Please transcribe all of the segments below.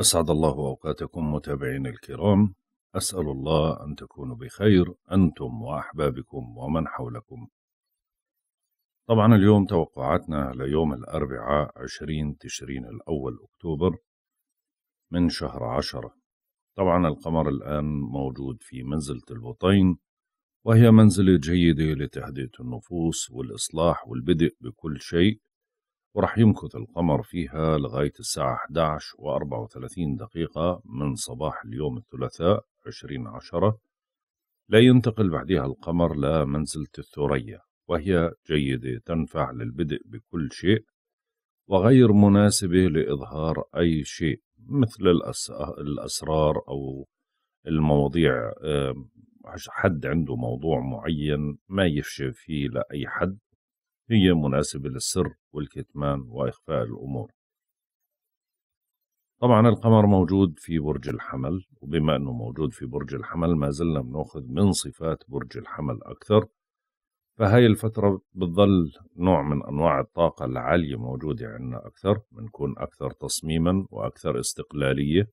أسعد الله أوقاتكم متابعينا الكرام أسأل الله أن تكونوا بخير أنتم وأحبابكم ومن حولكم طبعا اليوم توقعاتنا ليوم الأربعاء 20 تشرين الأول أكتوبر من شهر عشرة طبعا القمر الآن موجود في منزلة البطين وهي منزلة جيدة لتهدئة النفوس والإصلاح والبدء بكل شيء ورح يمكث القمر فيها لغاية الساعة 11 و34 دقيقة من صباح اليوم الثلاثاء 20 عشرة لا ينتقل بعدها القمر لمنزلة الثريا وهي جيدة تنفع للبدء بكل شيء وغير مناسبة لإظهار أي شيء مثل الأسرار أو المواضيع حد عنده موضوع معين ما يفشل فيه لأي حد هي مناسبة للسر والكتمان وإخفاء الأمور طبعا القمر موجود في برج الحمل وبما أنه موجود في برج الحمل ما زلنا بناخذ من صفات برج الحمل أكثر فهاي الفترة بتظل نوع من أنواع الطاقة العالية موجودة عندنا أكثر بنكون أكثر تصميما وأكثر استقلالية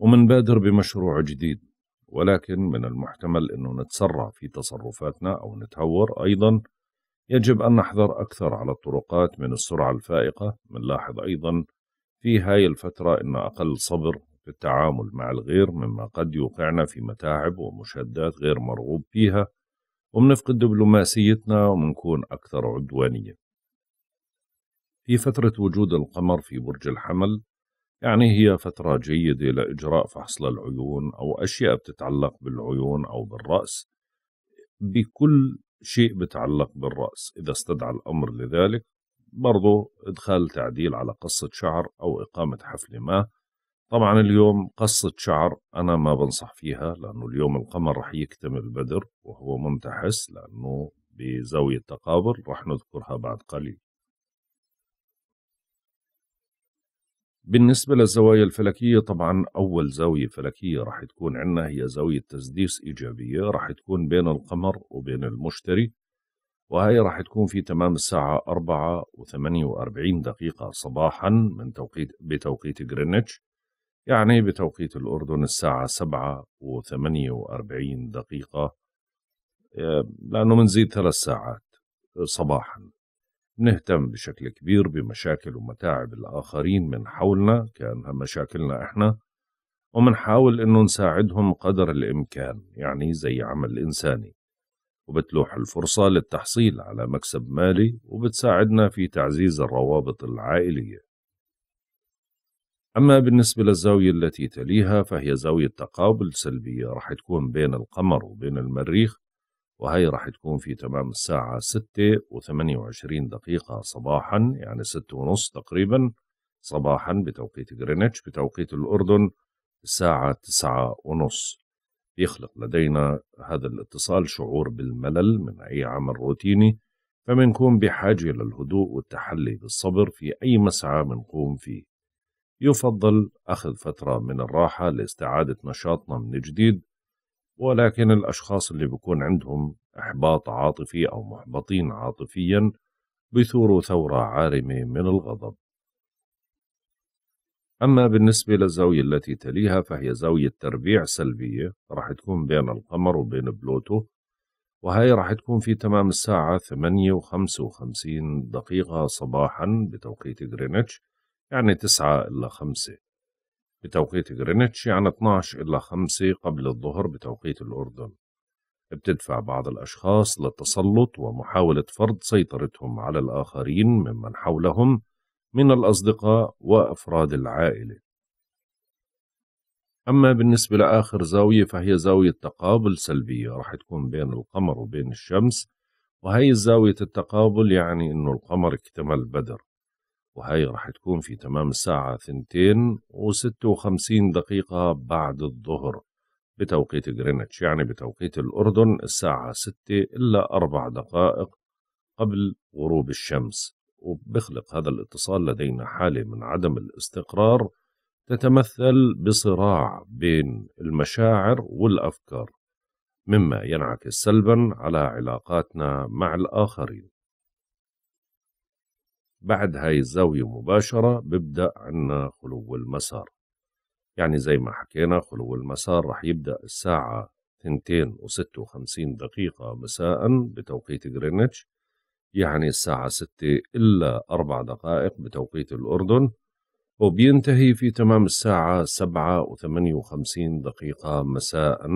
ومنبادر بمشروع جديد ولكن من المحتمل أنه نتسرع في تصرفاتنا أو نتهور أيضا يجب أن نحذر أكثر على الطرقات من السرعة الفائقة منلاحظ أيضا في هاي الفترة أن أقل صبر في التعامل مع الغير مما قد يوقعنا في متاعب ومشادات غير مرغوب فيها ومنفقد دبلوماسيتنا ومنكون أكثر عدوانية في فترة وجود القمر في برج الحمل يعني هي فترة جيدة لإجراء فحص للعيون أو أشياء بتتعلق بالعيون أو بالرأس بكل شيء بتعلق بالرأس إذا استدعى الأمر لذلك برضو إدخال تعديل على قصة شعر أو إقامة حفل ما طبعا اليوم قصة شعر أنا ما بنصح فيها لأنه اليوم القمر رح يكتمل بدر وهو منتحس لأنه بزاوية تقابل رح نذكرها بعد قليل بالنسبة للزوايا الفلكية طبعا أول زاوية فلكية راح تكون عندنا هي زاوية تسديس إيجابية راح تكون بين القمر وبين المشتري وهي راح تكون في تمام الساعة 4 و48 دقيقة صباحا من توقيت بتوقيت جرينتش يعني بتوقيت الأردن الساعة 7 و48 دقيقة آه، لأنه منزيد ثلاث ساعات آه، صباحا نهتم بشكل كبير بمشاكل ومتاعب الآخرين من حولنا كأنها مشاكلنا إحنا ومنحاول إنه نساعدهم قدر الإمكان يعني زي عمل إنساني وبتلوح الفرصة للتحصيل على مكسب مالي وبتساعدنا في تعزيز الروابط العائلية أما بالنسبة للزاوية التي تليها فهي زاوية تقابل سلبية رح تكون بين القمر وبين المريخ وهي راح تكون في تمام الساعة ستة وثمانية وعشرين دقيقة صباحا يعني ستة ونص تقريبا صباحا بتوقيت غرينتش بتوقيت الأردن الساعة تسعة ونص يخلق لدينا هذا الاتصال شعور بالملل من أي عمل روتيني فمنكون بحاجة للهدوء والتحلي بالصبر في أي مسعى منقوم فيه يفضل أخذ فترة من الراحة لاستعادة نشاطنا من جديد ولكن الأشخاص اللي بيكون عندهم إحباط عاطفي أو محبطين عاطفيا بثوروا ثورة عارمة من الغضب أما بالنسبة للزاوية التي تليها فهي زاوية تربيع سلبية راح تكون بين القمر وبين بلوتو وهي راح تكون في تمام الساعة 8 و 55 دقيقة صباحا بتوقيت غرينتش يعني 9 إلا 5 بتوقيت غرينتش عن يعني 12 إلى 5 قبل الظهر بتوقيت الأردن بتدفع بعض الأشخاص للتسلط ومحاولة فرض سيطرتهم على الآخرين ممن حولهم من الأصدقاء وأفراد العائلة أما بالنسبة لآخر زاوية فهي زاوية تقابل سلبية رح تكون بين القمر وبين الشمس وهي زاوية التقابل يعني أنه القمر اكتمل بدر وهي راح تكون في تمام الساعة ثنتين وستة وخمسين دقيقة بعد الظهر بتوقيت جرينتش يعني بتوقيت الأردن الساعة ستة إلا أربع دقائق قبل غروب الشمس وبخلق هذا الاتصال لدينا حالة من عدم الاستقرار تتمثل بصراع بين المشاعر والأفكار مما ينعكس سلبا على علاقاتنا مع الآخرين بعد هاي الزاوية مباشرة ببدأ عنا خلو المسار يعني زي ما حكينا خلو المسار رح يبدأ الساعة 2 و56 دقيقة مساء بتوقيت غرينتش يعني الساعة 6 إلا 4 دقائق بتوقيت الأردن وبينتهي في تمام الساعة 7 و58 دقيقة مساء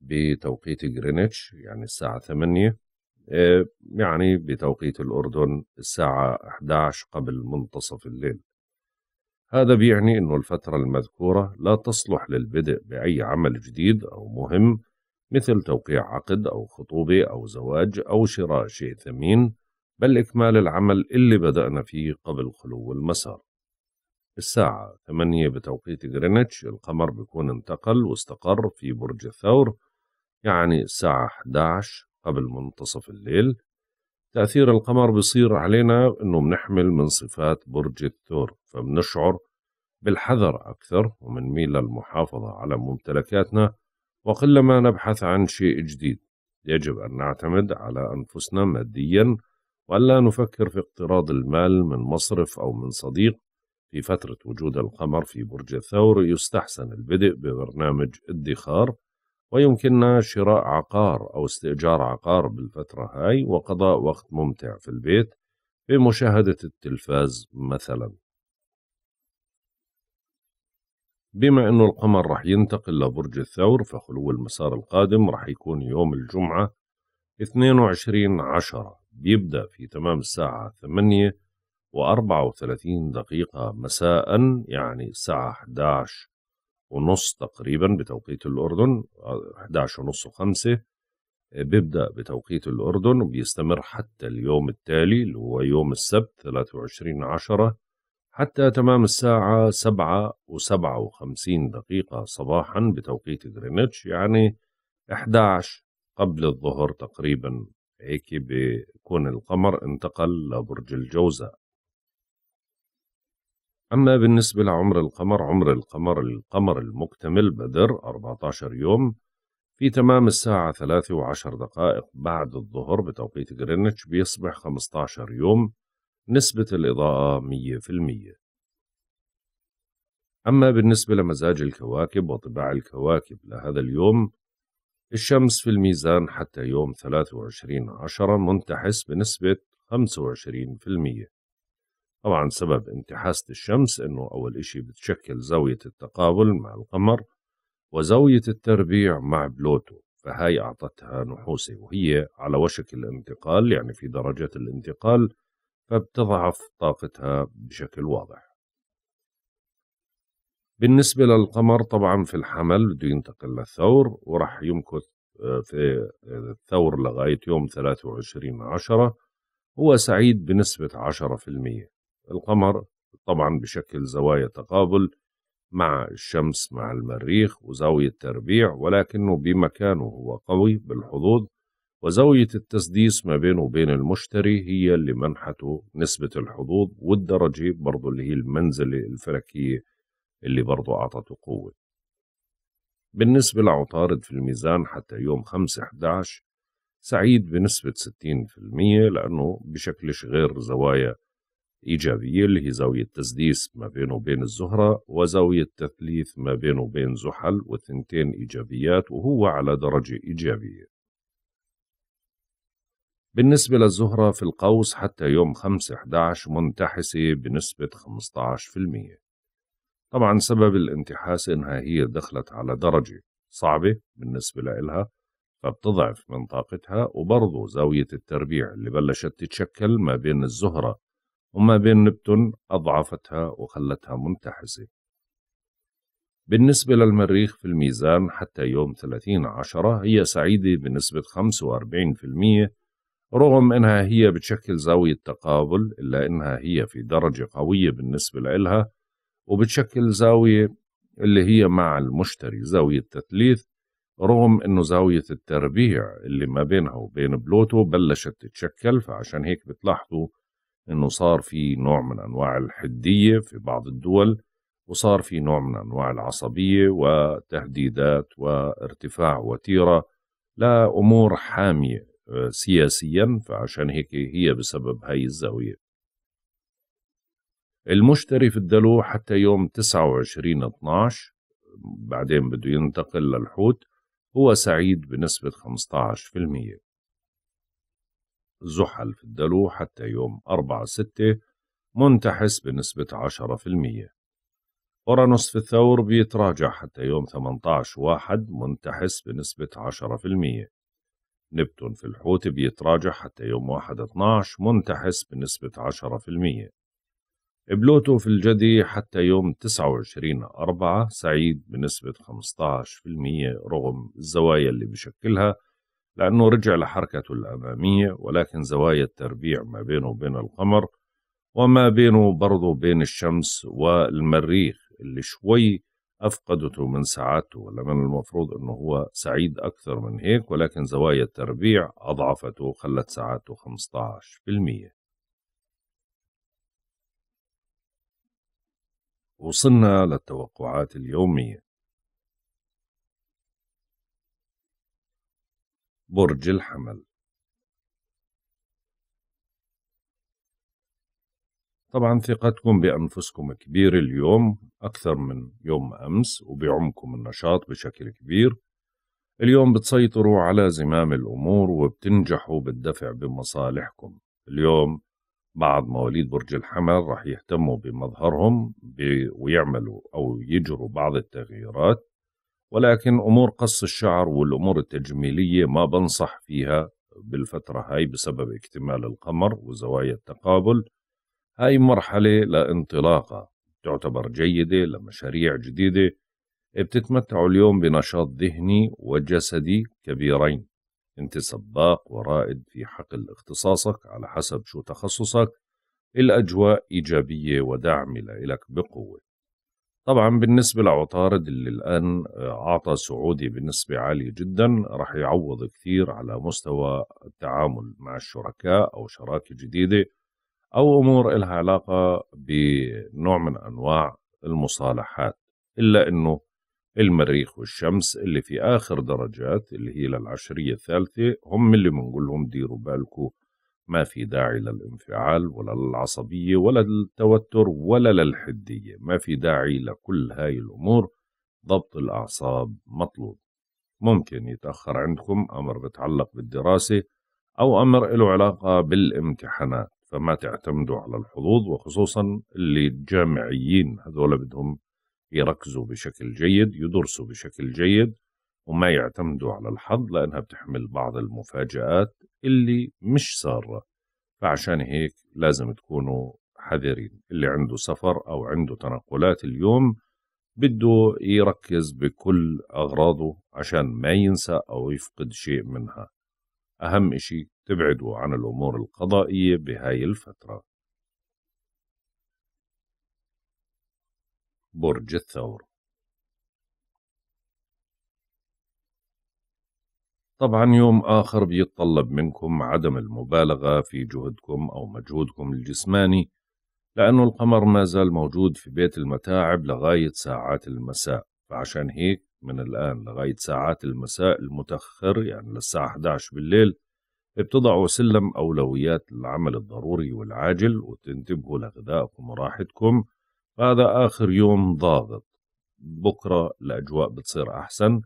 بتوقيت غرينتش يعني الساعة 8 آه، يعني بتوقيت الأردن الساعة 11 قبل منتصف الليل هذا بيعني أن الفترة المذكورة لا تصلح للبدء بأي عمل جديد أو مهم مثل توقيع عقد أو خطوبة أو زواج أو شراء شيء ثمين بل إكمال العمل اللي بدأنا فيه قبل خلو المسار الساعة 8 بتوقيت غرينتش القمر بيكون انتقل واستقر في برج الثور يعني الساعة 11 قبل منتصف الليل تأثير القمر بيصير علينا إنه بنحمل من صفات برج الثور فبنشعر بالحذر أكثر ومنميل للمحافظة على ممتلكاتنا وقلما نبحث عن شيء جديد يجب أن نعتمد على أنفسنا ماديا وألا نفكر في اقتراض المال من مصرف أو من صديق في فترة وجود القمر في برج الثور يستحسن البدء ببرنامج ادخار ويمكننا شراء عقار أو استئجار عقار بالفترة هاي وقضاء وقت ممتع في البيت بمشاهدة التلفاز مثلا بما أنه القمر رح ينتقل لبرج الثور فخلو المسار القادم رح يكون يوم الجمعة 22 عشرة بيبدأ في تمام الساعة 8 و34 دقيقة مساء يعني الساعة 11 ونص تقريبا بتوقيت الأردن 11 ونص وخمسة آه، بيبدأ بتوقيت الأردن وبيستمر حتى اليوم التالي اللي هو يوم السبت 23 عشرة حتى تمام الساعة سبعة وسبعة وخمسين دقيقة صباحا بتوقيت غرينتش يعني 11 قبل الظهر تقريبا هيك بيكون القمر انتقل لبرج الجوزاء أما بالنسبة لعمر القمر عمر القمر القمر المكتمل بدر 14 يوم في تمام الساعة 3 وعشر دقائق بعد الظهر بتوقيت جرينتش بيصبح 15 يوم نسبة الإضاءة 100% أما بالنسبة لمزاج الكواكب وطباع الكواكب لهذا اليوم الشمس في الميزان حتى يوم 23 عشرة منتحس بنسبة 25% طبعا سبب انتحاسة الشمس أنه أول إشي بتشكل زاوية التقابل مع القمر وزاوية التربيع مع بلوتو فهاي أعطتها نحوسة وهي على وشك الانتقال يعني في درجات الانتقال فبتضعف طاقتها بشكل واضح بالنسبة للقمر طبعا في الحمل بده ينتقل للثور ورح يمكث آه، في آه، الثور لغاية يوم 23 عشرة هو سعيد بنسبة عشرة في المئة القمر طبعا بشكل زوايا تقابل مع الشمس مع المريخ وزاوية تربيع ولكنه بمكانه هو قوي بالحظوظ وزاوية التسديس ما بينه وبين المشتري هي اللي منحته نسبة الحظوظ والدرجة برضو اللي هي المنزلة الفلكية اللي برضو أعطته قوة بالنسبة لعطارد في الميزان حتى يوم 5-11 سعيد بنسبة 60% لأنه بشكلش غير زوايا إيجابية اللي هي زاوية تسديس ما بينه وبين الزهرة وزاوية تثليث ما بينه وبين زحل والثنتين إيجابيات وهو على درجة إيجابية بالنسبة للزهرة في القوس حتى يوم 5-11 منتحسة بنسبة 15% طبعا سبب الانتحاس إنها هي دخلت على درجة صعبة بالنسبة لإلها فبتضعف من طاقتها وبرضه زاوية التربيع اللي بلشت تتشكل ما بين الزهرة وما بين نبتون أضعفتها وخلتها منتحزة بالنسبة للمريخ في الميزان حتى يوم 30 عشرة هي سعيدة بنسبة 45% رغم أنها هي بتشكل زاوية تقابل إلا أنها هي في درجة قوية بالنسبة لإلها وبتشكل زاوية اللي هي مع المشتري زاوية تثليث رغم أنه زاوية التربيع اللي ما بينها وبين بلوتو بلشت تتشكل فعشان هيك بتلاحظوا انه صار في نوع من انواع الحديه في بعض الدول وصار في نوع من انواع العصبيه وتهديدات وارتفاع وتيره لامور حاميه آه، سياسيا فعشان هيك هي بسبب هاي الزاويه. المشتري في الدلو حتى يوم 29 12 بعدين بده ينتقل للحوت هو سعيد بنسبة 15% زحل في الدلو حتى يوم 4-6 منتحس بنسبة 10% أورانوس في الثور بيتراجع حتى يوم 18-1 منتحس بنسبة 10% نبتون في الحوت بيتراجع حتى يوم 1-12 منتحس بنسبة 10% بلوتو في الجدي حتى يوم 29 أربعة سعيد بنسبة 15% رغم الزوايا اللي بشكلها لأنه رجع لحركته الأمامية ولكن زوايا التربيع ما بينه وبين القمر وما بينه برضه بين الشمس والمريخ اللي شوي أفقدته من سعادته ولا من المفروض أنه هو سعيد أكثر من هيك ولكن زوايا التربيع أضعفته وخلت سعادته 15% وصلنا للتوقعات اليومية برج الحمل طبعا ثقتكم بأنفسكم كبيرة اليوم أكثر من يوم أمس وبيعمكم النشاط بشكل كبير اليوم بتسيطروا على زمام الأمور وبتنجحوا بالدفع بمصالحكم اليوم بعض مواليد برج الحمل رح يهتموا بمظهرهم ويعملوا أو يجروا بعض التغييرات ولكن أمور قص الشعر والأمور التجميلية ما بنصح فيها بالفترة هاي بسبب اكتمال القمر وزوايا التقابل هاي مرحلة لانطلاقة تعتبر جيدة لمشاريع جديدة بتتمتعوا اليوم بنشاط ذهني وجسدي كبيرين انت سباق ورائد في حقل اختصاصك على حسب شو تخصصك الأجواء إيجابية وداعمة لإلك بقوة طبعا بالنسبة لعطارد اللي الآن آه، أعطى سعودي بنسبة عالية جدا راح يعوض كثير على مستوى التعامل مع الشركاء أو شراكة جديدة أو أمور إلها علاقة بنوع من أنواع المصالحات إلا أنه المريخ والشمس اللي في آخر درجات اللي هي للعشرية الثالثة هم اللي بنقول لهم ديروا بالكم ما في داعي للانفعال ولا للعصبية ولا للتوتر ولا للحدية ما في داعي لكل هاي الأمور ضبط الأعصاب مطلوب ممكن يتأخر عندكم أمر بتعلق بالدراسة أو أمر له علاقة بالامتحانات فما تعتمدوا على الحظوظ وخصوصا اللي الجامعيين هذول بدهم يركزوا بشكل جيد يدرسوا بشكل جيد وما يعتمدوا على الحظ لأنها بتحمل بعض المفاجآت اللي مش سارة فعشان هيك لازم تكونوا حذرين اللي عنده سفر أو عنده تنقلات اليوم بده يركز بكل أغراضه عشان ما ينسى أو يفقد شيء منها أهم إشي تبعدوا عن الأمور القضائية بهاي الفترة برج الثور طبعا يوم آخر بيتطلب منكم عدم المبالغة في جهدكم أو مجهودكم الجسماني لأنه القمر ما زال موجود في بيت المتاعب لغاية ساعات المساء فعشان هيك من الآن لغاية ساعات المساء المتأخر يعني للساعة 11 بالليل بتضعوا سلم أولويات العمل الضروري والعاجل وتنتبهوا لغذائكم وراحتكم فهذا آخر يوم ضاغط بكرة الأجواء بتصير أحسن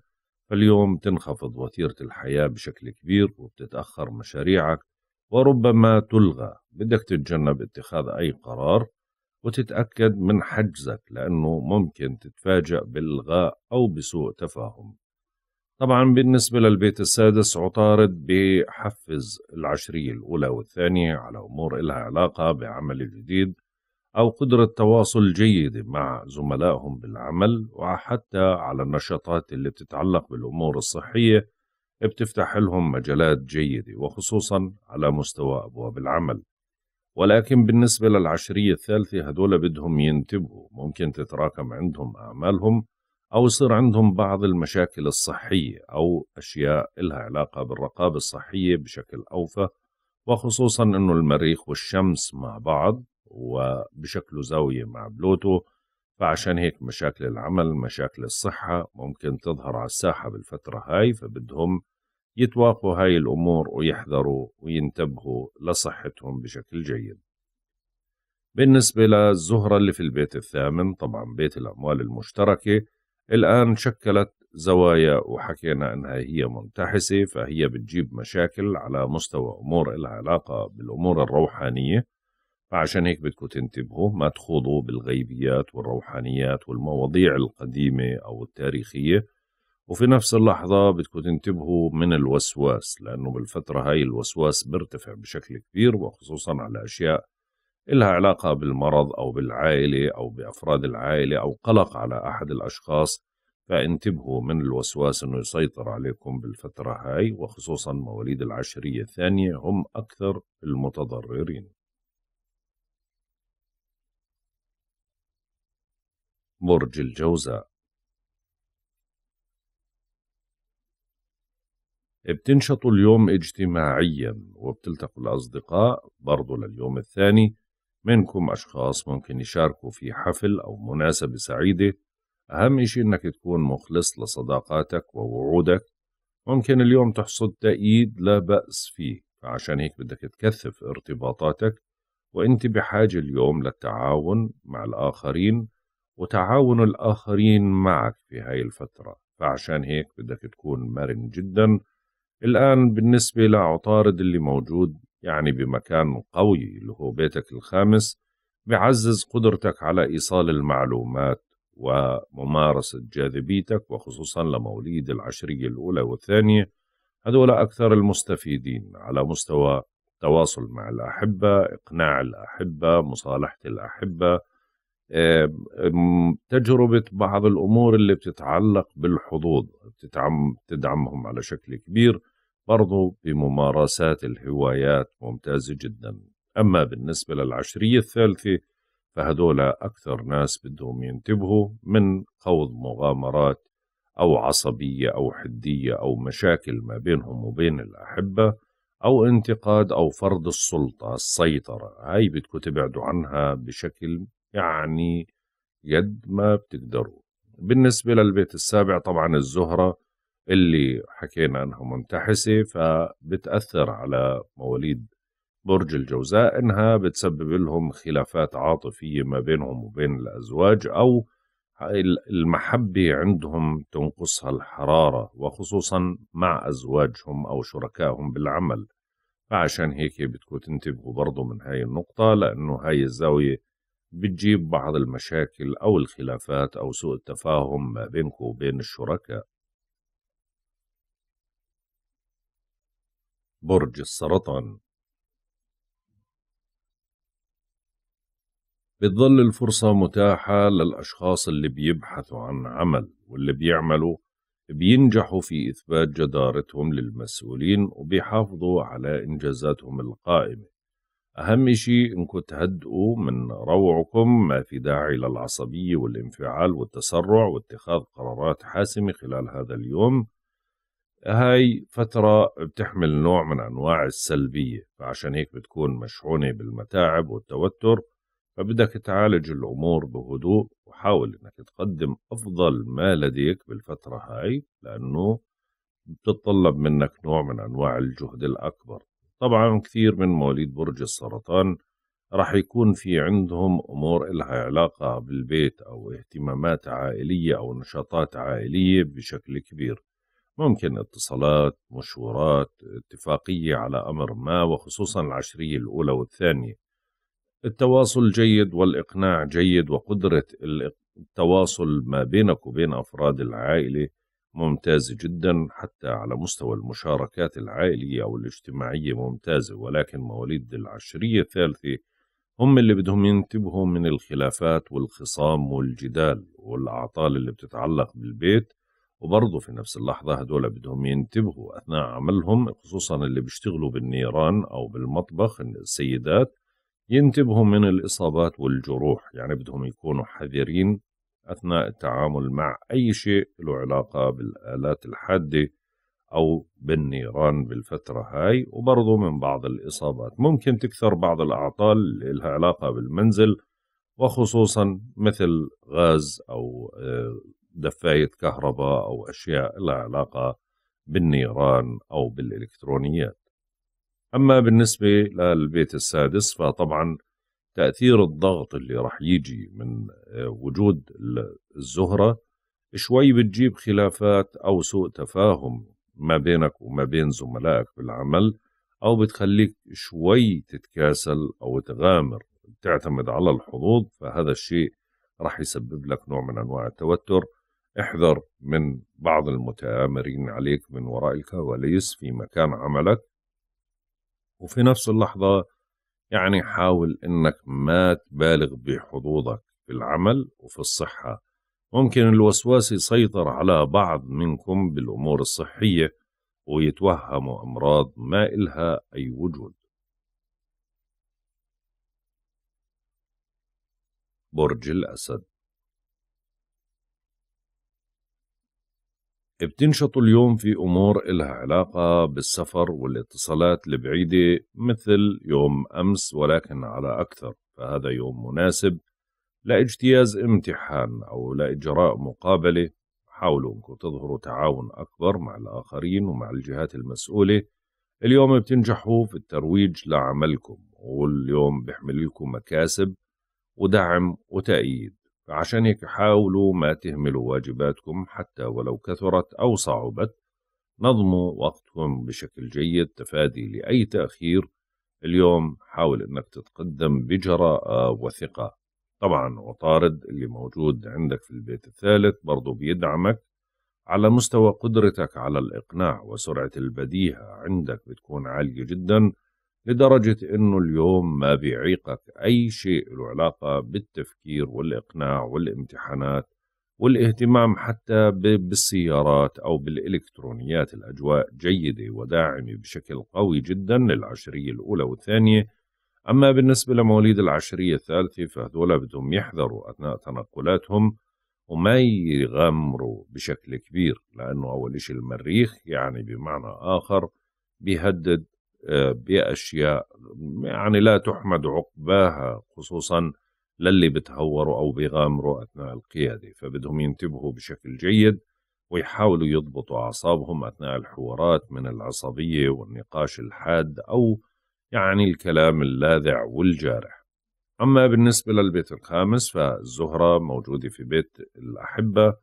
فاليوم تنخفض وتيرة الحياة بشكل كبير وبتتأخر مشاريعك وربما تلغى بدك تتجنب اتخاذ أي قرار وتتأكد من حجزك لأنه ممكن تتفاجأ بالغاء أو بسوء تفاهم طبعا بالنسبة للبيت السادس عطارد بحفز العشرية الأولى والثانية على أمور إلها علاقة بعمل جديد أو قدرة تواصل جيدة مع زملائهم بالعمل وحتى على النشاطات اللي بتتعلق بالأمور الصحية بتفتح لهم مجالات جيدة وخصوصا على مستوى أبواب العمل ولكن بالنسبة للعشرية الثالثة هدول بدهم ينتبهوا ممكن تتراكم عندهم أعمالهم أو يصير عندهم بعض المشاكل الصحية أو أشياء إلها علاقة بالرقابة الصحية بشكل أوفى وخصوصا أنه المريخ والشمس مع بعض وبشكله زاوية مع بلوتو فعشان هيك مشاكل العمل مشاكل الصحة ممكن تظهر على الساحة بالفترة هاي فبدهم يتواقوا هاي الأمور ويحذروا وينتبهوا لصحتهم بشكل جيد بالنسبة للزهرة اللي في البيت الثامن طبعا بيت الأموال المشتركة الآن شكلت زوايا وحكينا أنها هي منتحسة فهي بتجيب مشاكل على مستوى أمور لها علاقة بالأمور الروحانية فعشان هيك بدكم تنتبهوا ما تخوضوا بالغيبيات والروحانيات والمواضيع القديمة أو التاريخية وفي نفس اللحظة بدكم تنتبهوا من الوسواس لأنه بالفترة هاي الوسواس بيرتفع بشكل كبير وخصوصا على أشياء إلها علاقة بالمرض أو بالعائلة أو بأفراد العائلة أو قلق على أحد الأشخاص فانتبهوا من الوسواس أنه يسيطر عليكم بالفترة هاي وخصوصا مواليد العشرية الثانية هم أكثر المتضررين برج الجوزاء بتنشطوا اليوم اجتماعيا وبتلتقوا الأصدقاء برضو لليوم الثاني منكم أشخاص ممكن يشاركوا في حفل أو مناسبة سعيدة أهم إشي إنك تكون مخلص لصداقاتك ووعودك ممكن اليوم تحصد تأييد لا بأس فيه فعشان هيك بدك تكثف ارتباطاتك وانت بحاجة اليوم للتعاون مع الآخرين وتعاون الآخرين معك في هاي الفترة فعشان هيك بدك تكون مرن جدا الآن بالنسبة لعطارد اللي موجود يعني بمكان قوي اللي هو بيتك الخامس بعزز قدرتك على إيصال المعلومات وممارسة جاذبيتك وخصوصا لمواليد العشرية الأولى والثانية هذول أكثر المستفيدين على مستوى التواصل مع الأحبة إقناع الأحبة مصالحة الأحبة تجربة بعض الأمور اللي بتتعلق بالحظوظ تدعمهم على شكل كبير برضو بممارسات الهوايات ممتازة جدا أما بالنسبة للعشرية الثالثة فهدول أكثر ناس بدهم ينتبهوا من خوض مغامرات أو عصبية أو حدية أو مشاكل ما بينهم وبين الأحبة أو انتقاد أو فرض السلطة السيطرة هاي بدكم تبعدوا عنها بشكل يعني قد ما بتقدروا بالنسبة للبيت السابع طبعا الزهرة اللي حكينا أنها منتحسة فبتأثر على مواليد برج الجوزاء أنها بتسبب لهم خلافات عاطفية ما بينهم وبين الأزواج أو المحبة عندهم تنقصها الحرارة وخصوصا مع أزواجهم أو شركائهم بالعمل فعشان هيك بدكم تنتبهوا برضو من هاي النقطة لأنه هاي الزاوية بتجيب بعض المشاكل أو الخلافات أو سوء التفاهم ما بينك وبين الشركاء برج السرطان بتظل الفرصة متاحة للأشخاص اللي بيبحثوا عن عمل واللي بيعملوا بينجحوا في إثبات جدارتهم للمسؤولين وبيحافظوا على إنجازاتهم القائمة أهم شيء إنكم تهدئوا من روعكم ما في داعي للعصبية والانفعال والتسرع واتخاذ قرارات حاسمة خلال هذا اليوم هاي فترة بتحمل نوع من أنواع السلبية فعشان هيك بتكون مشحونة بالمتاعب والتوتر فبدك تعالج الأمور بهدوء وحاول إنك تقدم أفضل ما لديك بالفترة هاي لأنه بتطلب منك نوع من أنواع الجهد الأكبر طبعا كثير من مواليد برج السرطان راح يكون في عندهم أمور إلها علاقة بالبيت أو اهتمامات عائلية أو نشاطات عائلية بشكل كبير ممكن اتصالات مشورات اتفاقية على أمر ما وخصوصا العشرية الأولى والثانية التواصل جيد والإقناع جيد وقدرة التواصل ما بينك وبين أفراد العائلة ممتازة جدا حتى على مستوى المشاركات العائلية أو الاجتماعية ممتازة ولكن مواليد العشرية الثالثة هم اللي بدهم ينتبهوا من الخلافات والخصام والجدال والأعطال اللي بتتعلق بالبيت وبرضه في نفس اللحظة هدول بدهم ينتبهوا أثناء عملهم خصوصا اللي بيشتغلوا بالنيران أو بالمطبخ السيدات ينتبهوا من الإصابات والجروح يعني بدهم يكونوا حذرين أثناء التعامل مع أي شيء له علاقة بالآلات الحادة أو بالنيران بالفترة هاي وبرضه من بعض الإصابات ممكن تكثر بعض الأعطال اللي لها علاقة بالمنزل وخصوصا مثل غاز أو آه، دفاية كهرباء أو أشياء لها علاقة بالنيران أو بالإلكترونيات أما بالنسبة للبيت السادس فطبعا تاثير الضغط اللي راح يجي من آه، وجود الزهره شوي بتجيب خلافات او سوء تفاهم ما بينك وما بين زملائك بالعمل او بتخليك شوي تتكاسل او تغامر تعتمد على الحظوظ فهذا الشيء راح يسبب لك نوع من انواع التوتر احذر من بعض المتآمرين عليك من وراء الكواليس في مكان عملك وفي نفس اللحظه يعني حاول انك ما تبالغ بحظوظك في العمل وفي الصحه ممكن الوسواس يسيطر على بعض منكم بالامور الصحيه ويتوهموا امراض ما الها اي وجود برج الاسد بتنشط اليوم في أمور إلها علاقة بالسفر والاتصالات البعيدة مثل يوم أمس ولكن على أكثر فهذا يوم مناسب لاجتياز امتحان أو لإجراء مقابلة حاولوا أنكم تظهروا تعاون أكبر مع الآخرين ومع الجهات المسؤولة اليوم بتنجحوا في الترويج لعملكم واليوم بيحمل لكم مكاسب ودعم وتأييد عشان هيك حاولوا ما تهملوا واجباتكم حتى ولو كثرت أو صعبت نظموا وقتكم بشكل جيد تفادي لأي تأخير اليوم حاول أنك تتقدم بجراءة وثقة طبعا عطارد اللي موجود عندك في البيت الثالث برضو بيدعمك على مستوى قدرتك على الإقناع وسرعة البديهة عندك بتكون عالية جدا لدرجة أنه اليوم ما بيعيقك أي شيء له علاقة بالتفكير والإقناع والامتحانات والاهتمام حتى بالسيارات أو بالإلكترونيات الأجواء جيدة وداعمة بشكل قوي جدا للعشرية الأولى والثانية أما بالنسبة لمواليد العشرية الثالثة فهذولا بدهم يحذروا أثناء تنقلاتهم وما يغامروا بشكل كبير لأنه أول شيء المريخ يعني بمعنى آخر بيهدد آه، بأشياء يعني لا تحمد عقباها خصوصا للي بتهوروا أو بيغامروا أثناء القيادة فبدهم ينتبهوا بشكل جيد ويحاولوا يضبطوا أعصابهم أثناء الحوارات من العصبية والنقاش الحاد أو يعني الكلام اللاذع والجارح أما بالنسبة للبيت الخامس فالزهرة موجودة في بيت الأحبة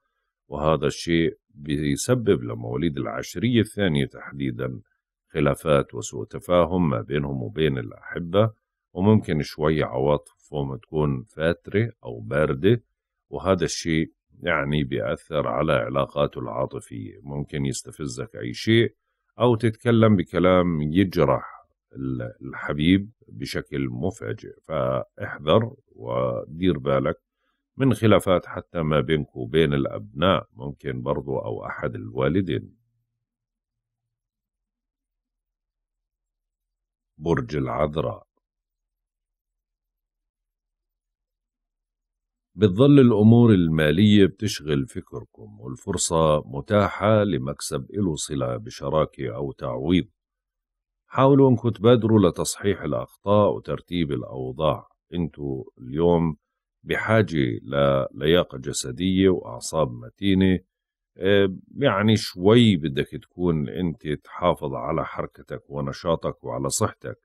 وهذا الشيء بيسبب لمواليد العشرية الثانية تحديدا خلافات وسوء تفاهم ما بينهم وبين الأحبة وممكن شوية عواطفهم تكون فاترة أو باردة وهذا الشيء يعني بيأثر على علاقاته العاطفية ممكن يستفزك أي شيء أو تتكلم بكلام يجرح الحبيب بشكل مفاجئ فاحذر ودير بالك من خلافات حتى ما بينك وبين الأبناء ممكن برضو أو أحد الوالدين برج العذراء بتظل الأمور المالية بتشغل فكركم والفرصة متاحة لمكسب إله صلة بشراكة أو تعويض حاولوا أنكم تبادروا لتصحيح الأخطاء وترتيب الأوضاع أنتوا اليوم بحاجة للياقة جسدية وأعصاب متينة آه، يعني شوي بدك تكون انت تحافظ على حركتك ونشاطك وعلى صحتك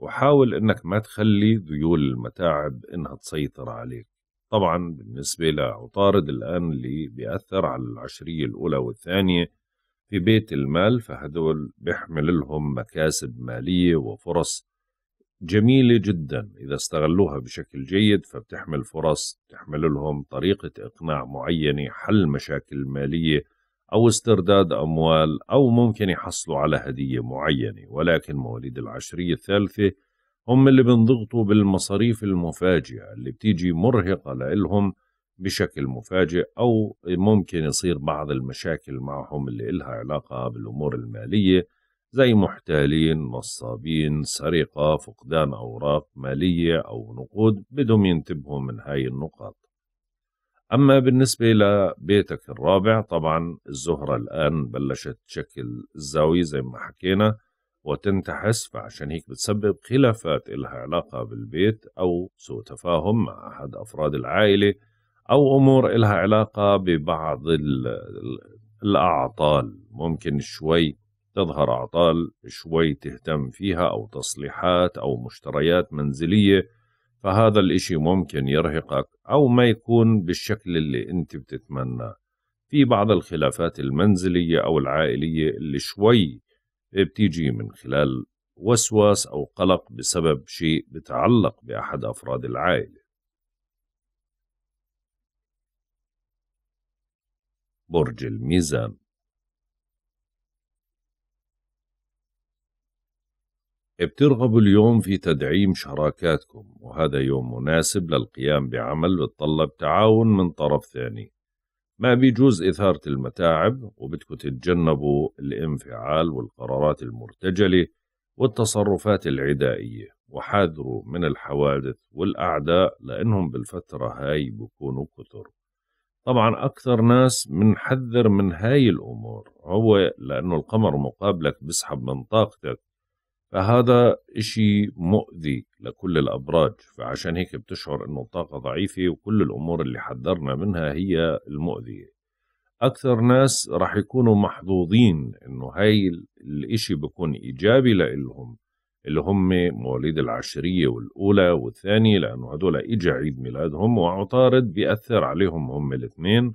وحاول انك ما تخلي ذيول المتاعب انها تسيطر عليك طبعا بالنسبة لعطارد الآن اللي بيأثر على العشرية الأولى والثانية في بيت المال فهدول بيحمل لهم مكاسب مالية وفرص جميلة جدا إذا استغلوها بشكل جيد فبتحمل فرص تحمل لهم طريقة إقناع معينة حل مشاكل مالية أو استرداد أموال أو ممكن يحصلوا على هدية معينة ولكن مواليد العشرية الثالثة هم اللي بنضغطوا بالمصاريف المفاجئة اللي بتيجي مرهقة لإلهم بشكل مفاجئ أو ممكن يصير بعض المشاكل معهم اللي إلها علاقة بالأمور المالية زي محتالين نصابين سرقة فقدان أوراق مالية أو نقود بدهم ينتبهوا من هاي النقاط أما بالنسبة لبيتك الرابع طبعا الزهرة الآن بلشت تشكل الزاوية زي ما حكينا وتنتحس فعشان هيك بتسبب خلافات إلها علاقة بالبيت أو سوء تفاهم مع أحد أفراد العائلة أو أمور إلها علاقة ببعض الأعطال ممكن شوي تظهر أعطال شوي تهتم فيها أو تصليحات أو مشتريات منزلية فهذا الإشي ممكن يرهقك أو ما يكون بالشكل اللي أنت بتتمنى في بعض الخلافات المنزلية أو العائلية اللي شوي بتيجي من خلال وسواس أو قلق بسبب شيء بتعلق بأحد أفراد العائلة برج الميزان بترغبوا اليوم في تدعيم شراكاتكم وهذا يوم مناسب للقيام بعمل بتطلب تعاون من طرف ثاني ما بيجوز إثارة المتاعب وبدكم تتجنبوا الانفعال والقرارات المرتجلة والتصرفات العدائية وحاذروا من الحوادث والأعداء لأنهم بالفترة هاي بكونوا كثر طبعا أكثر ناس منحذر من هاي الأمور هو لأنه القمر مقابلك بسحب من طاقتك فهذا إشي مؤذي لكل الأبراج فعشان هيك بتشعر أنه الطاقة ضعيفة وكل الأمور اللي حذرنا منها هي المؤذية أكثر ناس رح يكونوا محظوظين أنه هاي الإشي بكون إيجابي لإلهم اللي هم مواليد العشرية والأولى والثانية لأنه هدول إجا عيد ميلادهم وعطارد بيأثر عليهم هم الاثنين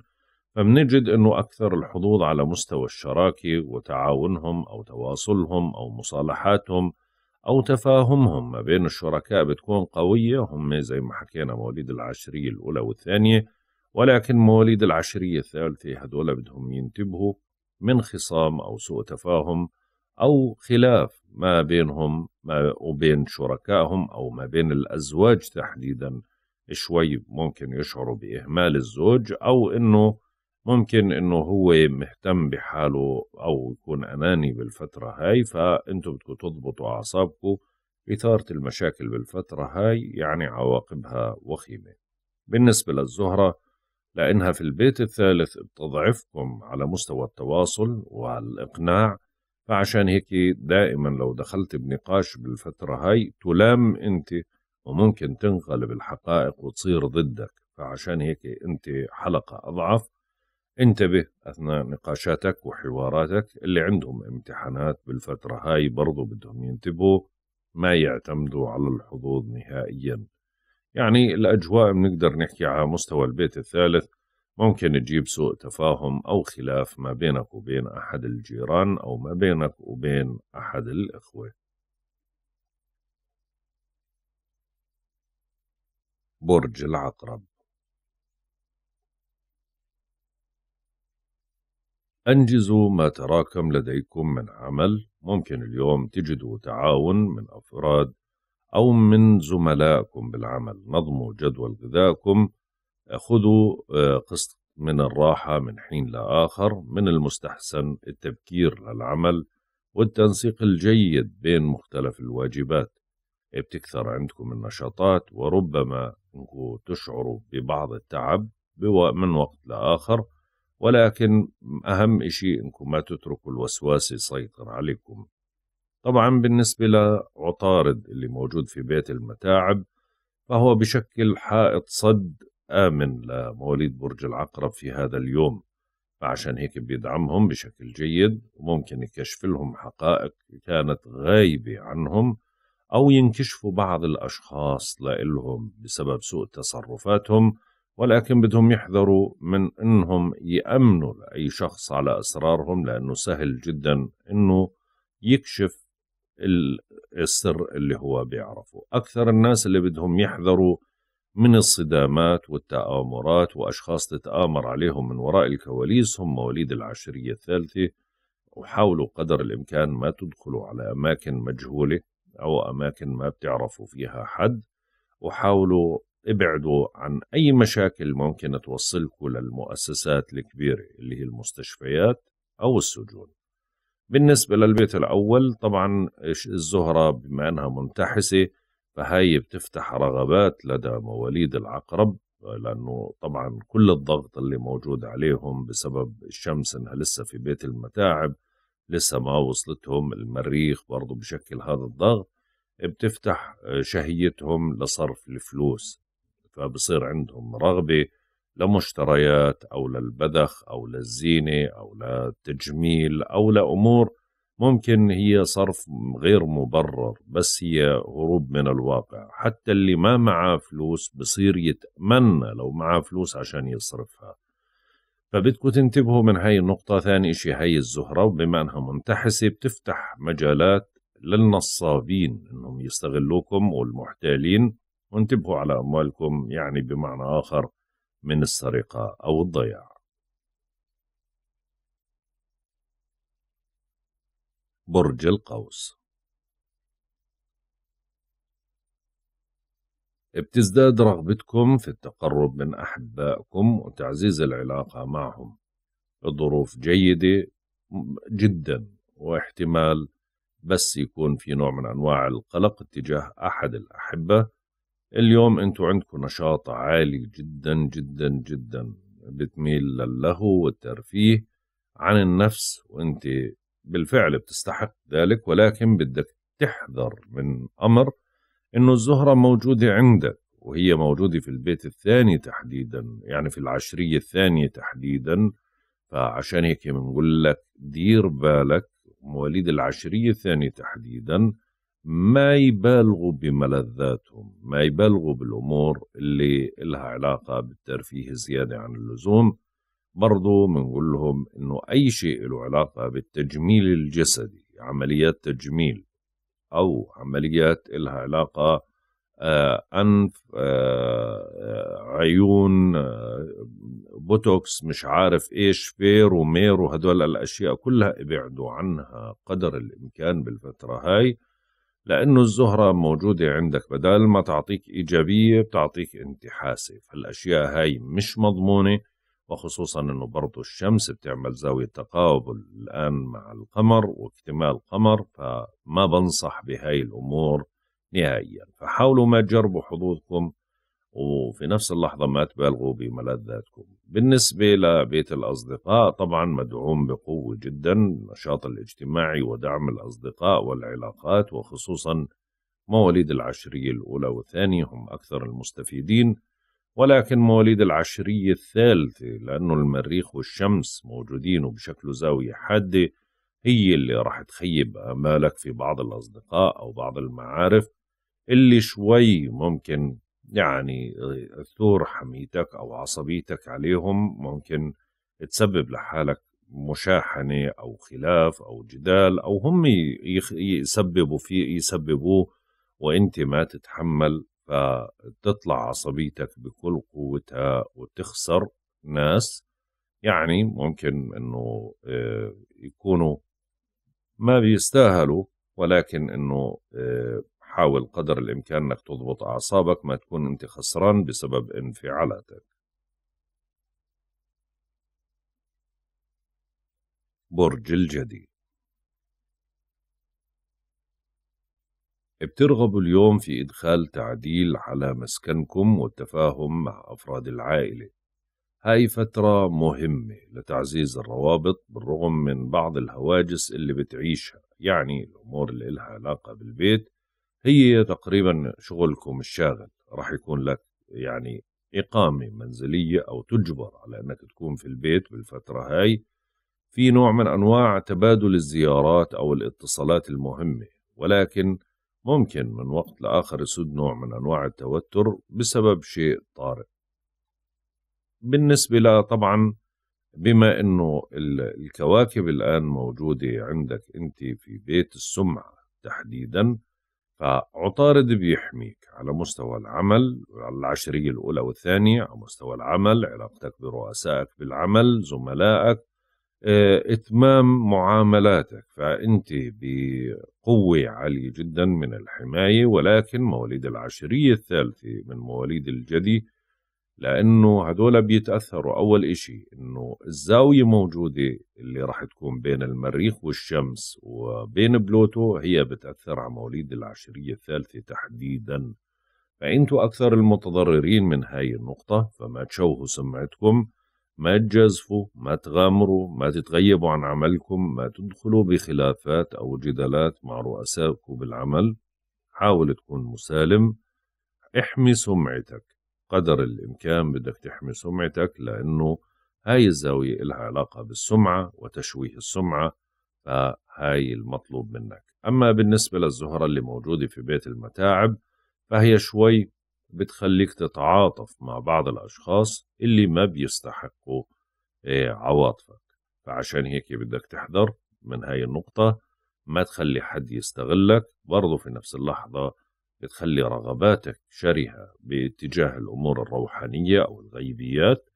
فبنجد أنه أكثر الحظوظ على مستوى الشراكة وتعاونهم أو تواصلهم أو مصالحاتهم أو تفاهمهم ما بين الشركاء بتكون قوية هم زي ما حكينا مواليد العشرية الأولى والثانية ولكن مواليد العشرية الثالثة هذول بدهم ينتبهوا من خصام أو سوء تفاهم أو خلاف ما بينهم ما وبين شركائهم أو ما بين الأزواج تحديدا شوي ممكن يشعروا بإهمال الزوج أو أنه ممكن انه هو مهتم بحاله او يكون اناني بالفتره هاي فانتم بدكم تضبطوا اعصابكم اثاره المشاكل بالفتره هاي يعني عواقبها وخيمه بالنسبه للزهره لانها في البيت الثالث بتضعفكم على مستوى التواصل والاقناع فعشان هيك دائما لو دخلت بنقاش بالفتره هاي تلام انت وممكن تنقلب الحقائق وتصير ضدك فعشان هيك انت حلقه اضعف انتبه أثناء نقاشاتك وحواراتك اللي عندهم امتحانات بالفترة هاي برضو بدهم ينتبهوا ما يعتمدوا على الحظوظ نهائيا يعني الأجواء بنقدر نحكي على مستوى البيت الثالث ممكن تجيب سوء تفاهم أو خلاف ما بينك وبين أحد الجيران أو ما بينك وبين أحد الإخوة برج العقرب أنجزوا ما تراكم لديكم من عمل ممكن اليوم تجدوا تعاون من أفراد أو من زملائكم بالعمل نظموا جدول غذائكم خذوا آه، قسط من الراحة من حين لآخر من المستحسن التبكير للعمل والتنسيق الجيد بين مختلف الواجبات بتكثر عندكم النشاطات وربما تشعروا ببعض التعب من وقت لآخر ولكن أهم شيء أنكم ما تتركوا الوسواس يسيطر عليكم طبعا بالنسبة لعطارد اللي موجود في بيت المتاعب فهو بشكل حائط صد آمن لمواليد برج العقرب في هذا اليوم فعشان هيك بيدعمهم بشكل جيد وممكن يكشف لهم حقائق كانت غايبة عنهم أو ينكشفوا بعض الأشخاص لإلهم بسبب سوء تصرفاتهم ولكن بدهم يحذروا من انهم يامنوا لاي شخص على اسرارهم لانه سهل جدا انه يكشف السر اللي هو بيعرفه اكثر الناس اللي بدهم يحذروا من الصدامات والتآمرات وأشخاص تتآمر عليهم من وراء الكواليس هم مواليد العشرية الثالثة وحاولوا قدر الإمكان ما تدخلوا على أماكن مجهولة أو أماكن ما بتعرفوا فيها حد وحاولوا ابعدوا عن أي مشاكل ممكن توصلكم للمؤسسات الكبيرة اللي هي المستشفيات أو السجون بالنسبة للبيت الأول طبعا الزهرة بما أنها منتحسة فهي بتفتح رغبات لدى مواليد العقرب لأنه طبعا كل الضغط اللي موجود عليهم بسبب الشمس أنها لسه في بيت المتاعب لسه ما وصلتهم المريخ برضو بشكل هذا الضغط بتفتح شهيتهم لصرف الفلوس فبصير عندهم رغبه لمشتريات او للبذخ او للزينه او للتجميل او لامور ممكن هي صرف غير مبرر بس هي هروب من الواقع حتى اللي ما معه فلوس بصير يتمنى لو معه فلوس عشان يصرفها فبدكم تنتبهوا من هاي النقطة ثاني شيء هاي الزهرة وبما أنها منتحسة بتفتح مجالات للنصابين أنهم يستغلوكم والمحتالين وانتبهوا على أموالكم يعني بمعنى آخر من السرقة أو الضياع برج القوس بتزداد رغبتكم في التقرب من أحبائكم وتعزيز العلاقة معهم الظروف جيدة جدا واحتمال بس يكون في نوع من أنواع القلق اتجاه أحد الأحبة اليوم انتو عندكم نشاط عالي جدا جدا جدا بتميل للهو والترفيه عن النفس وانت بالفعل بتستحق ذلك ولكن بدك تحذر من امر انه الزهره موجوده عندك وهي موجوده في البيت الثاني تحديدا يعني في العشريه الثانيه تحديدا فعشان هيك بنقول لك دير بالك مواليد العشريه الثانيه تحديدا ما يبالغوا بملذاتهم ما يبالغوا بالأمور اللي لها علاقة بالترفيه زيادة عن اللزوم برضو بنقول لهم انه اي شيء له علاقه بالتجميل الجسدي عمليات تجميل او عمليات لها علاقه آه انف آه عيون آه بوتوكس مش عارف ايش فير ومير وهدول الاشياء كلها ابعدوا عنها قدر الامكان بالفتره هاي لأنه الزهرة موجودة عندك بدل ما تعطيك إيجابية بتعطيك انتحاسة فالأشياء هاي مش مضمونة وخصوصا أنه برضو الشمس بتعمل زاوية تقابل الآن مع القمر واكتمال قمر فما بنصح بهاي الأمور نهائيا فحاولوا ما تجربوا حظوظكم وفي نفس اللحظة ما تبالغوا بملذاتكم بالنسبة لبيت الأصدقاء طبعا مدعوم بقوة جدا النشاط الاجتماعي ودعم الأصدقاء والعلاقات وخصوصا مواليد العشرية الأولى والثانية هم أكثر المستفيدين ولكن مواليد العشرية الثالثة لأنه المريخ والشمس موجودين وبشكل زاوية حادة هي اللي راح تخيب آمالك في بعض الأصدقاء أو بعض المعارف اللي شوي ممكن يعني تثور آه، حميتك أو عصبيتك عليهم ممكن تسبب لحالك مشاحنة أو خلاف أو جدال أو هم يسببوا في يسببوه وأنت ما تتحمل فتطلع عصبيتك بكل قوتها وتخسر ناس يعني ممكن انه آه، يكونوا ما بيستاهلوا ولكن انه آه، حاول قدر الإمكان أنك تضبط أعصابك ما تكون أنت خسران بسبب انفعالاتك برج الجدي بترغبوا اليوم في إدخال تعديل على مسكنكم والتفاهم مع أفراد العائلة هاي فترة مهمة لتعزيز الروابط بالرغم من بعض الهواجس اللي بتعيشها يعني الأمور اللي إلها علاقة بالبيت هي تقريبا شغلكم الشاغل راح يكون لك يعني إقامة منزلية أو تجبر على أنك تكون في البيت بالفترة هاي في نوع من أنواع تبادل الزيارات أو الاتصالات المهمة ولكن ممكن من وقت لآخر يسد نوع من أنواع التوتر بسبب شيء طارئ بالنسبة لا طبعا بما أنه الكواكب الآن موجودة عندك أنت في بيت السمعة تحديدا فعطارد بيحميك على مستوى العمل العشرية الأولى والثانية على مستوى العمل علاقتك برؤسائك بالعمل زملائك آه، إتمام معاملاتك فأنت بقوة عالية جدا من الحماية ولكن مواليد العشرية الثالثة من مواليد الجدي لانه هدول بيتاثروا اول إشي انه الزاويه موجوده اللي راح تكون بين المريخ والشمس وبين بلوتو هي بتاثر على مواليد العشريه الثالثه تحديدا فانتوا اكثر المتضررين من هاي النقطه فما تشوهوا سمعتكم ما تجازفوا ما تغامروا ما تتغيبوا عن عملكم ما تدخلوا بخلافات او جدالات مع رؤسائكم بالعمل حاول تكون مسالم احمي سمعتك قدر الإمكان بدك تحمي سمعتك لأنه هاي الزاوية إلها علاقة بالسمعة وتشويه السمعة فهاي المطلوب منك أما بالنسبة للزهرة اللي موجودة في بيت المتاعب فهي شوي بتخليك تتعاطف مع بعض الأشخاص اللي ما بيستحقوا إيه، عواطفك فعشان هيك بدك تحذر من هاي النقطة ما تخلي حد يستغلك برضو في نفس اللحظة بتخلي رغباتك شرهة باتجاه الأمور الروحانية أو الغيبيات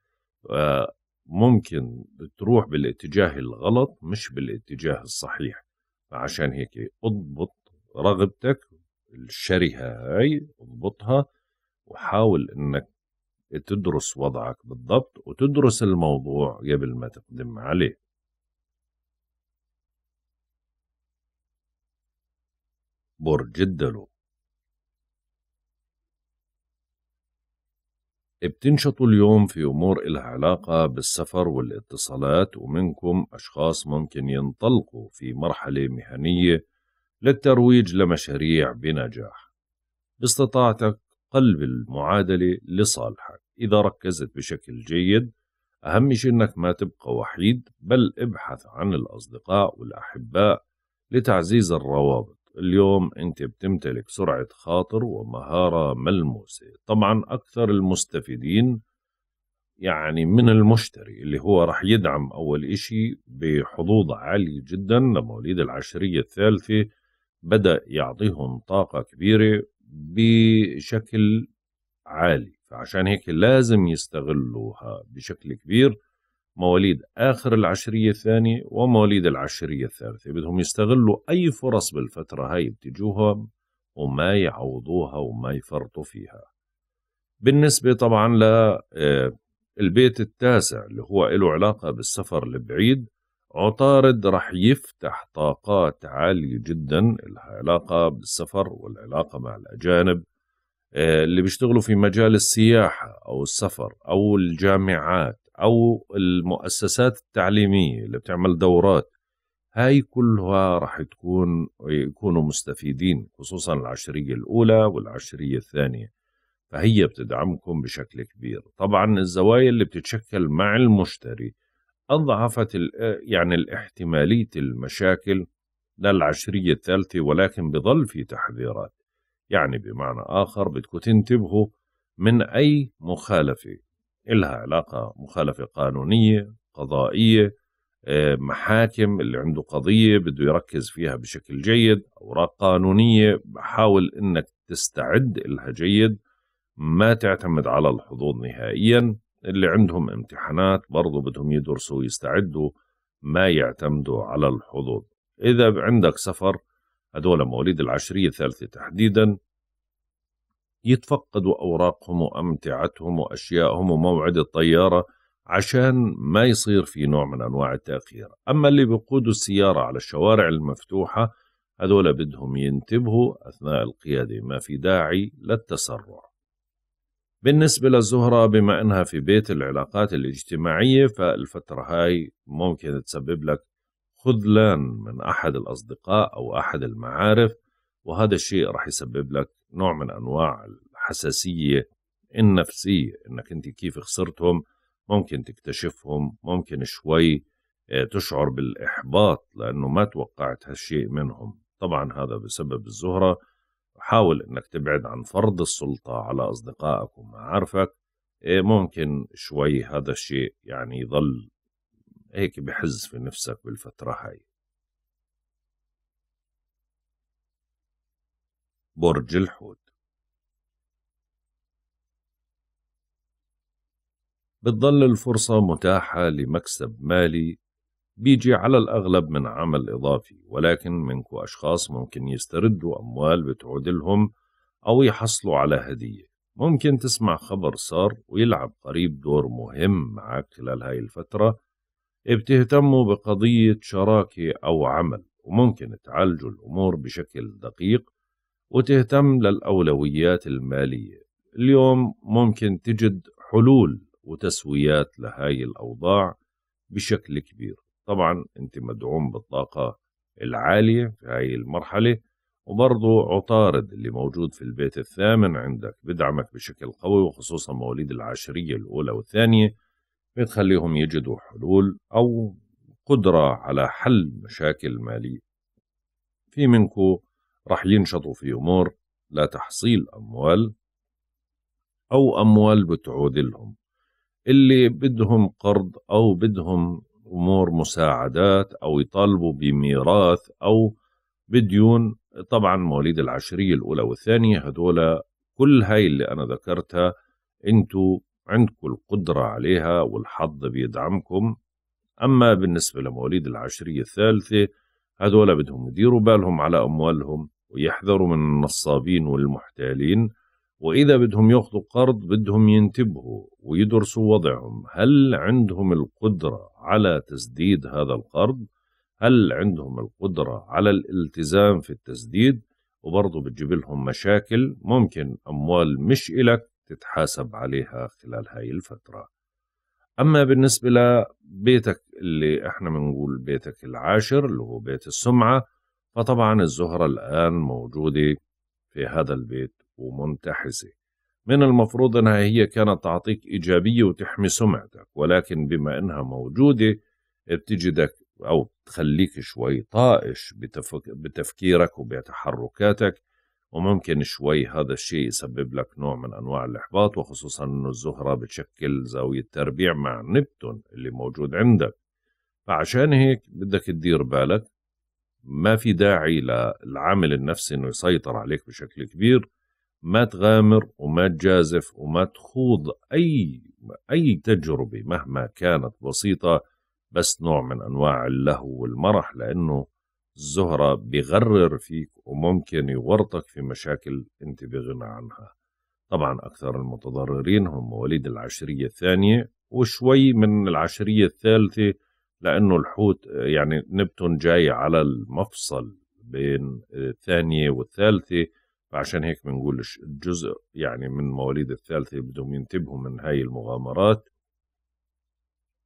آه، ممكن تروح بالاتجاه الغلط مش بالاتجاه الصحيح فعشان هيك اضبط رغبتك الشرهة هاي اضبطها وحاول انك تدرس وضعك بالضبط وتدرس الموضوع قبل ما تقدم عليه برج الدلو بتنشطوا اليوم في أمور إلها علاقة بالسفر والاتصالات ومنكم أشخاص ممكن ينطلقوا في مرحلة مهنية للترويج لمشاريع بنجاح باستطاعتك قلب المعادلة لصالحك إذا ركزت بشكل جيد أهم شيء أنك ما تبقى وحيد بل ابحث عن الأصدقاء والأحباء لتعزيز الروابط اليوم أنت بتمتلك سرعة خاطر ومهارة ملموسة طبعا أكثر المستفيدين يعني من المشتري اللي هو رح يدعم أول إشي بحظوظ عالية جدا لمواليد العشرية الثالثة بدأ يعطيهم طاقة كبيرة بشكل عالي فعشان هيك لازم يستغلوها بشكل كبير مواليد آخر العشرية الثانية ومواليد العشرية الثالثة بدهم يستغلوا أي فرص بالفترة هاي بتجوها وما يعوضوها وما يفرطوا فيها بالنسبة طبعا للبيت آه، التاسع اللي هو له علاقة بالسفر البعيد عطارد رح يفتح طاقات عالية جدا لها علاقة بالسفر والعلاقة مع الأجانب آه، اللي بيشتغلوا في مجال السياحة أو السفر أو الجامعات او المؤسسات التعليميه اللي بتعمل دورات هاي كلها رح تكون يكونوا مستفيدين خصوصا العشريه الاولى والعشريه الثانيه فهي بتدعمكم بشكل كبير طبعا الزوايا اللي بتتشكل مع المشتري أضعفت يعني الاحتمالية المشاكل للعشرية الثالثة ولكن بظل في تحذيرات يعني بمعنى آخر بدكم تنتبهوا من أي مخالفة إلها علاقة مخالفة قانونية قضائية آه، محاكم اللي عنده قضية بده يركز فيها بشكل جيد أوراق قانونية بحاول إنك تستعد إلها جيد ما تعتمد على الحظوظ نهائيا اللي عندهم امتحانات برضو بدهم يدرسوا ويستعدوا ما يعتمدوا على الحظوظ إذا عندك سفر هدول مواليد العشرية الثالثة تحديدا يتفقدوا أوراقهم وأمتعتهم وأشيائهم وموعد الطيارة عشان ما يصير في نوع من أنواع التأخير أما اللي بيقودوا السيارة على الشوارع المفتوحة هذول بدهم ينتبهوا أثناء القيادة ما في داعي للتسرع بالنسبة للزهرة بما أنها في بيت العلاقات الاجتماعية فالفترة هاي ممكن تسبب لك خذلان من أحد الأصدقاء أو أحد المعارف وهذا الشيء رح يسبب لك نوع من انواع الحساسيه النفسيه انك انت كيف خسرتهم ممكن تكتشفهم ممكن شوي آه، تشعر بالاحباط لانه ما توقعت هالشيء منهم طبعا هذا بسبب الزهره حاول انك تبعد عن فرض السلطه على اصدقائك ومعارفك آه، ممكن شوي هذا الشيء يعني يضل هيك بحز في نفسك بالفتره هاي برج الحوت بتضل الفرصة متاحة لمكسب مالي بيجي على الأغلب من عمل إضافي ولكن منكو أشخاص ممكن يستردوا أموال بتعود لهم أو يحصلوا على هدية ممكن تسمع خبر صار ويلعب قريب دور مهم معك خلال هاي الفترة بتهتموا بقضية شراكة أو عمل وممكن تعالجوا الأمور بشكل دقيق وتهتم للأولويات المالية اليوم ممكن تجد حلول وتسويات لهاي الأوضاع بشكل كبير طبعا أنت مدعوم بالطاقة العالية في هاي المرحلة وبرضه عطارد اللي موجود في البيت الثامن عندك بدعمك بشكل قوي وخصوصا مواليد العشرية الأولى والثانية بتخليهم يجدوا حلول أو قدرة على حل مشاكل مالية في منكو رح ينشطوا في أمور لا تحصيل أموال أو أموال بتعود لهم اللي بدهم قرض أو بدهم أمور مساعدات أو يطالبوا بميراث أو بديون طبعا مواليد العشرية الأولى والثانية هدول كل هاي اللي أنا ذكرتها أنتوا عندكم القدرة عليها والحظ بيدعمكم أما بالنسبة لمواليد العشرية الثالثة هذولا بدهم يديروا بالهم على أموالهم ويحذروا من النصابين والمحتالين وإذا بدهم ياخذوا قرض بدهم ينتبهوا ويدرسوا وضعهم هل عندهم القدرة على تسديد هذا القرض هل عندهم القدرة على الالتزام في التسديد وبرضه بتجيب لهم مشاكل ممكن أموال مش إلك تتحاسب عليها خلال هاي الفترة أما بالنسبة لبيتك اللي إحنا بنقول بيتك العاشر اللي هو بيت السمعة فطبعا الزهرة الآن موجودة في هذا البيت ومنتحسة من المفروض أنها هي كانت تعطيك إيجابية وتحمي سمعتك ولكن بما أنها موجودة بتجدك أو بتخليك شوي طائش بتفكيرك وبتحركاتك وممكن شوي هذا الشيء يسبب لك نوع من أنواع الإحباط وخصوصا أنه الزهرة بتشكل زاوية تربيع مع نبتون اللي موجود عندك فعشان هيك بدك تدير بالك ما في داعي للعامل النفسي انه يسيطر عليك بشكل كبير ما تغامر وما تجازف وما تخوض اي اي تجربه مهما كانت بسيطه بس نوع من انواع اللهو والمرح لانه الزهره بغرر فيك وممكن يورطك في مشاكل انت بغنى عنها طبعا اكثر المتضررين هم مواليد العشريه الثانيه وشوي من العشريه الثالثه لأنه الحوت يعني نبتون جاي على المفصل بين الثانية والثالثة فعشان هيك بنقول الجزء يعني من مواليد الثالثة بدهم ينتبهوا من هاي المغامرات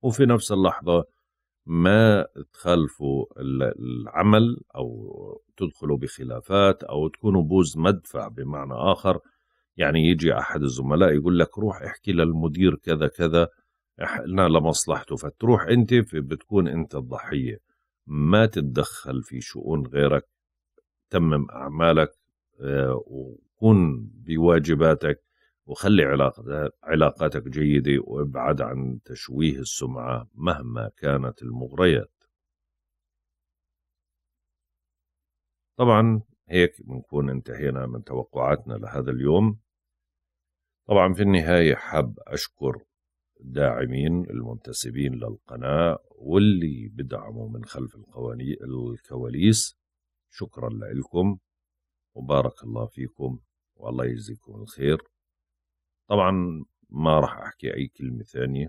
وفي نفس اللحظة ما تخالفوا العمل أو تدخلوا بخلافات أو تكونوا بوز مدفع بمعنى آخر يعني يجي أحد الزملاء يقول لك روح احكي للمدير كذا كذا احنا لمصلحته فتروح انت بتكون انت الضحيه ما تتدخل في شؤون غيرك تمم اعمالك آه، وكن بواجباتك وخلي علاقاتك جيدة وابعد عن تشويه السمعة مهما كانت المغريات طبعا هيك بنكون انتهينا من توقعاتنا لهذا اليوم طبعا في النهاية حاب أشكر الداعمين المنتسبين للقناة واللي بدعموا من خلف الكواليس شكرا لكم وبارك الله فيكم والله يجزيكم الخير طبعا ما راح أحكي أي كلمة ثانية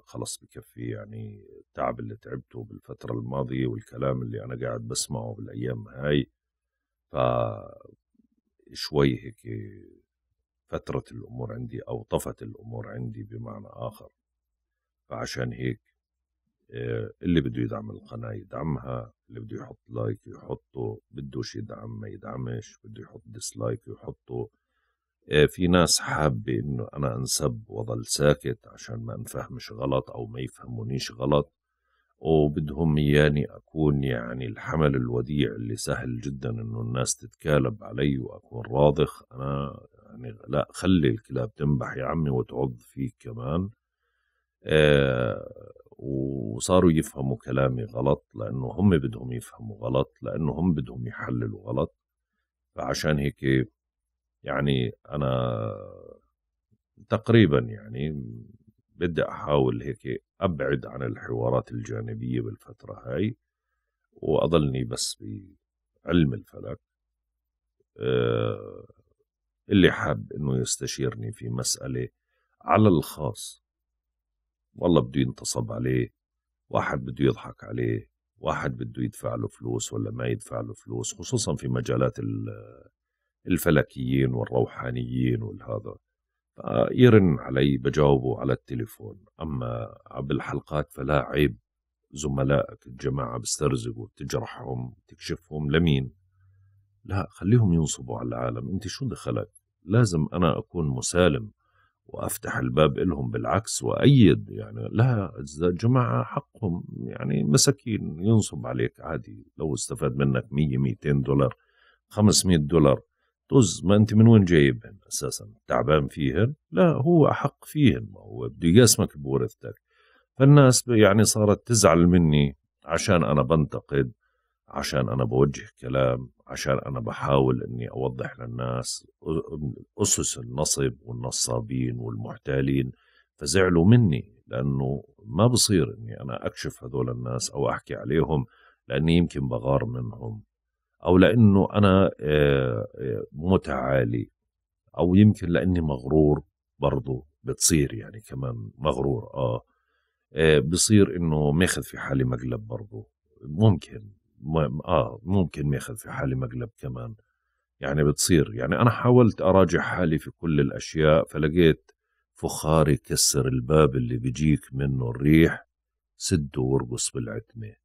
خلص بكفي يعني التعب اللي تعبته بالفترة الماضية والكلام اللي أنا قاعد بسمعه بالأيام هاي فشوي هيك فترت الأمور عندي أو طفت الأمور عندي بمعنى آخر فعشان هيك آه، اللي بده يدعم القناة يدعمها اللي بده يحط لايك يحطه بدوش يدعم ما يدعمش بده يحط ديسلايك يحطه آه، في ناس حابة إنه أنا أنسب وأظل ساكت عشان ما أنفهمش غلط أو ما يفهمونيش غلط وبدهم إياني أكون يعني الحمل الوديع اللي سهل جدا إنه الناس تتكالب علي وأكون راضخ أنا يعني لا خلي الكلاب تنبح يا عمي وتعض فيك كمان آه وصاروا يفهموا كلامي غلط لأنه هم بدهم يفهموا غلط لأنه هم بدهم يحللوا غلط فعشان هيك يعني أنا تقريبا يعني بدي أحاول هيك أبعد عن الحوارات الجانبية بالفترة هاي وأضلني بس بعلم الفلك أه اللي حاب انه يستشيرني في مسألة على الخاص والله بده ينتصب عليه واحد بده يضحك عليه واحد بده يدفع له فلوس ولا ما يدفع له فلوس خصوصا في مجالات الفلكيين والروحانيين والهذا يرن علي بجاوبه على التليفون أما بالحلقات فلا عيب زملائك الجماعة بسترزقوا تجرحهم تكشفهم لمين لا خليهم ينصبوا على العالم انت شو دخلك لازم أنا أكون مسالم وافتح الباب لهم بالعكس وايد يعني لا الجماعه حقهم يعني مساكين ينصب عليك عادي لو استفاد منك 100 200 دولار 500 دولار طز ما انت من وين جايبهن اساسا تعبان فيهن لا هو احق فيهن ما هو بده يقاسمك بورثتك فالناس يعني صارت تزعل مني عشان انا بنتقد عشان انا بوجه كلام عشان أنا بحاول أني أوضح للناس أسس النصب والنصابين والمحتالين فزعلوا مني لأنه ما بصير أني أنا أكشف هذول الناس أو أحكي عليهم لأني يمكن بغار منهم أو لأنه أنا متعالي أو يمكن لأني مغرور برضو بتصير يعني كمان مغرور آه بصير انه ماخذ في حالي مقلب برضو ممكن اه ممكن ماخذ في حالي مقلب كمان يعني بتصير يعني انا حاولت اراجع حالي في كل الاشياء فلقيت فخاري كسر الباب اللي بيجيك منه الريح سده وارقص بالعتمه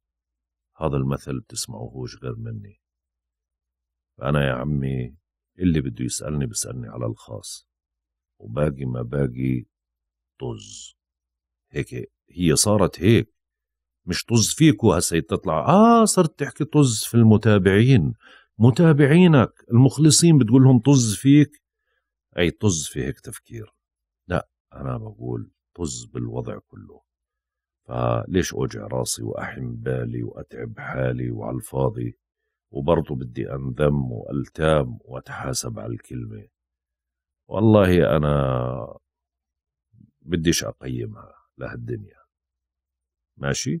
هذا المثل بتسمعوهوش غير مني فأنا يا عمي اللي بده يسألني بيسالني على الخاص وباقي ما باقي طز هيك هي صارت هيك مش طز فيك هسه تطلع اه صرت تحكي طز في المتابعين متابعينك المخلصين بتقول لهم طز فيك اي طز في هيك تفكير لا انا بقول طز بالوضع كله فليش اوجع راسي واحم بالي واتعب حالي وعلى الفاضي وبرضه بدي انذم والتام واتحاسب على الكلمه والله انا بديش اقيمها لهالدنيا ماشي